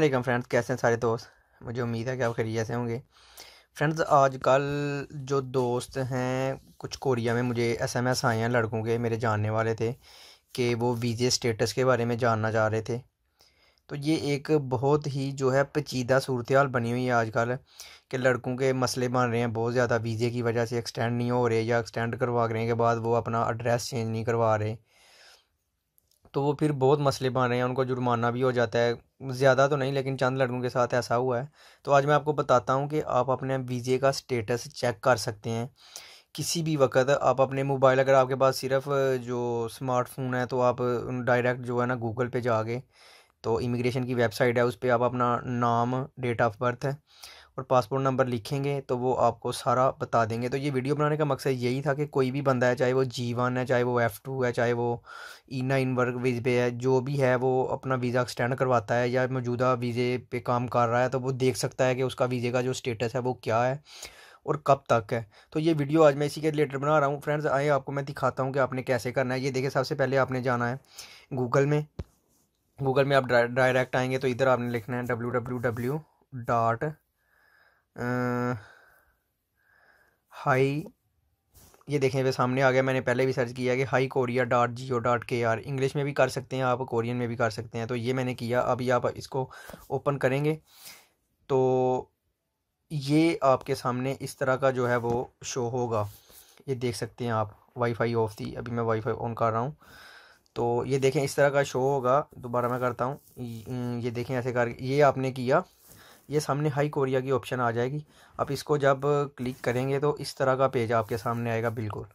वालेकम friends कैसे हैं सारे दोस्त मुझे उम्मीद है कि आप खेल से होंगे फ्रेंड्स आजकल जो दोस्त हैं कुछ कोरिया में मुझे एसएमएस आए हैं लड़कों के मेरे जानने वाले थे कि वो वीज़े स्टेटस के बारे में जानना चाह रहे थे तो ये एक बहुत ही जो है पेचीदा सूरत हाल बनी हुई है आजकल कि लड़कों के मसले बन रहे हैं बहुत ज़्यादा वीज़े की वजह से एक्सटेंड नहीं हो रहे या एक्सटेंड करवा रहे हैं के बाद वो अपना एड्रेस चेंज नहीं करवा रहे तो वो फिर बहुत मसले बन रहे हैं उनको जुर्माना भी हो जाता है ज़्यादा तो नहीं लेकिन चंद लड़कों के साथ ऐसा हुआ है तो आज मैं आपको बताता हूँ कि आप अपने वीज़े का स्टेटस चेक कर सकते हैं किसी भी वक्त आप अपने मोबाइल अगर आपके पास सिर्फ जो स्मार्टफोन है तो आप डायरेक्ट जो है ना गूगल पे जाके तो इमिग्रेशन की वेबसाइट है उस पर आप अपना नाम डेट ऑफ बर्थ है और पासपोर्ट नंबर लिखेंगे तो वो आपको सारा बता देंगे तो ये वीडियो बनाने का मकसद यही था कि कोई भी बंदा है चाहे वो जी वन है चाहे वो एफ़ टू है चाहे वो ई नाइन वर्क वीज़ पे है जो भी है वो अपना वीज़ा एक्सटेंड करवाता है या मौजूदा वीज़े पे काम कर रहा है तो वो देख सकता है कि उसका वीज़े का जो स्टेटस है वो क्या है और कब तक है तो ये वीडियो आज मैं इसी के रिलेटेड बना रहा हूँ फ्रेंड्स आए आपको मैं दिखाता हूँ कि आपने कैसे करना है ये देखिए सबसे पहले आपने जाना है गूगल में गूगल में आप डायरेक्ट आएंगे तो इधर आपने लिखना है W W W dot hi ये देखें वे सामने आ गया मैंने पहले भी सर्च किया कि hi Korea dot G O dot K R English में भी कर सकते हैं आप कोरियन में भी कर सकते हैं तो ये मैंने किया अभी आप इसको ओपन करेंगे तो ये आपके सामने इस तरह का जो है वो शो होगा ये देख सकते हैं आप वाईफाई ऑफ थी अभी मैं वाईफाई ऑन कर रहा हूँ तो ये देखें इस तरह का शो होगा दोबारा मैं करता हूँ ये देखें ऐसे कर ये आपने किया ये सामने हाई कोरिया की ऑप्शन आ जाएगी आप इसको जब क्लिक करेंगे तो इस तरह का पेज आपके सामने आएगा बिल्कुल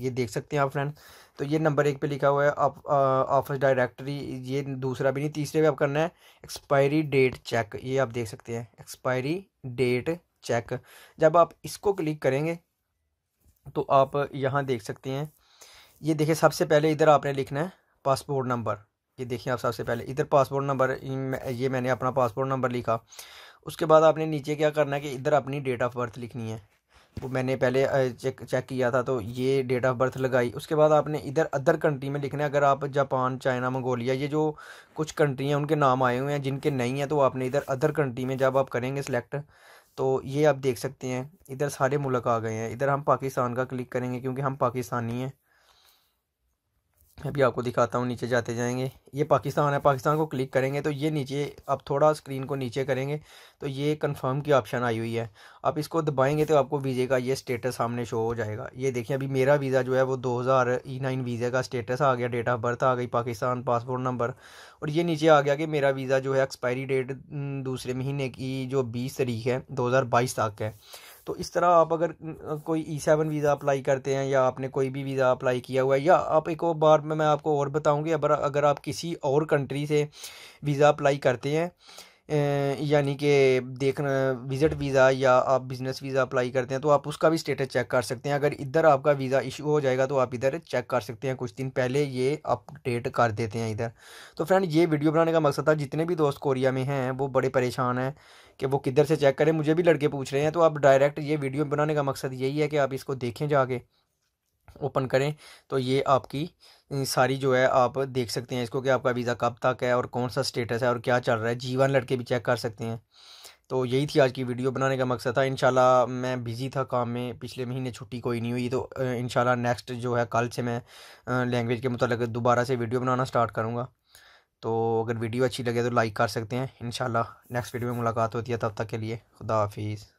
ये देख सकते हैं आप फ्रेंड तो ये नंबर एक पे लिखा हुआ है आप ऑफिस डायरेक्टरी ये दूसरा भी नहीं तीसरे पे आप करना है एक्सपायरी डेट चेक ये आप देख सकते हैं एक्सपायरी डेट चेक जब आप इसको क्लिक करेंगे तो आप यहाँ देख सकते हैं ये देखिए सबसे पहले इधर आपने लिखना है पासपोर्ट नंबर ये देखिए आप सबसे पहले इधर पासपोर्ट नंबर ये मैंने अपना पासपोर्ट नंबर लिखा उसके बाद आपने नीचे क्या करना है कि इधर अपनी डेट ऑफ बर्थ लिखनी है वो मैंने पहले चेक चेक किया था तो ये डेट ऑफ बर्थ लगाई उसके बाद आपने इधर अदर कंट्री में लिखना है अगर आप जापान चाइना मंगोलिया ये जो कुछ कंट्री हैं उनके नाम आए हुए हैं जिनके नहीं हैं तो आपने इधर अदर कंट्री में जब आप करेंगे सिलेक्ट तो ये आप देख सकते हैं इधर सारे मुल्क आ गए हैं इधर हम पाकिस्तान का क्लिक करेंगे क्योंकि हम पाकिस्तानी हैं मैं भी आपको दिखाता हूँ नीचे जाते जाएंगे ये पाकिस्तान है पाकिस्तान को क्लिक करेंगे तो ये नीचे आप थोड़ा स्क्रीन को नीचे करेंगे तो ये कंफर्म की ऑप्शन आई हुई है आप इसको दबाएंगे तो आपको वीज़े का ये स्टेटस सामने शो हो जाएगा ये देखिए अभी मेरा वीज़ा जो है वो दो हज़ार ई नाइन वीज़े का स्टेटस आ गया डेट ऑफ बर्थ आ गई पाकिस्तान पासपोर्ट नंबर और ये नीचे आ गया कि मेरा वीज़ा जो है एक्सपायरी डेट दूसरे महीने की जो बीस तारीख है दो हज़ार बाईस तक है तो इस तरह आप अगर कोई ई सेवन वीज़ा अप्लाई करते हैं या आपने कोई भी वीज़ा अप्लाई किया हुआ है या आप एक और बार में मैं आपको और बताऊँगी अगर अगर आप किसी और कंट्री से वीज़ा अप्लाई करते हैं यानी कि देखना विज़िट वीज़ा या आप बिज़नेस वीज़ा अप्लाई करते हैं तो आप उसका भी स्टेटस चेक कर सकते हैं अगर इधर आपका वीज़ा इशू हो जाएगा तो आप इधर चेक कर सकते हैं कुछ दिन पहले ये अपडेट कर देते हैं इधर तो फ्रेंड ये वीडियो बनाने का मकसद था जितने भी दोस्त कोरिया में हैं वो बड़े परेशान हैं कि वो किधर से चेक करें मुझे भी लड़के पूछ रहे हैं तो आप डायरेक्ट ये वीडियो बनाने का मकसद यही है कि आप इसको देखें जाके ओपन करें तो ये आपकी सारी जो है आप देख सकते हैं इसको कि आपका वीज़ा कब तक है और कौन सा स्टेटस है और क्या चल रहा है जीवन लड़के भी चेक कर सकते हैं तो यही थी आज की वीडियो बनाने का मकसद था इनशाला मैं बिज़ी था काम में पिछले महीने छुट्टी कोई नहीं हुई तो इंशाल्लाह नेक्स्ट जो है कल से मैं लैंग्वेज के मतलब दोबारा से वीडियो बनाना स्टार्ट करूँगा तो अगर वीडियो अच्छी लगे तो लाइक कर सकते हैं इंशाल्लाह नेक्स्ट वीडियो में मुलाकात होती है तब तक के लिए खुदा हाफिज़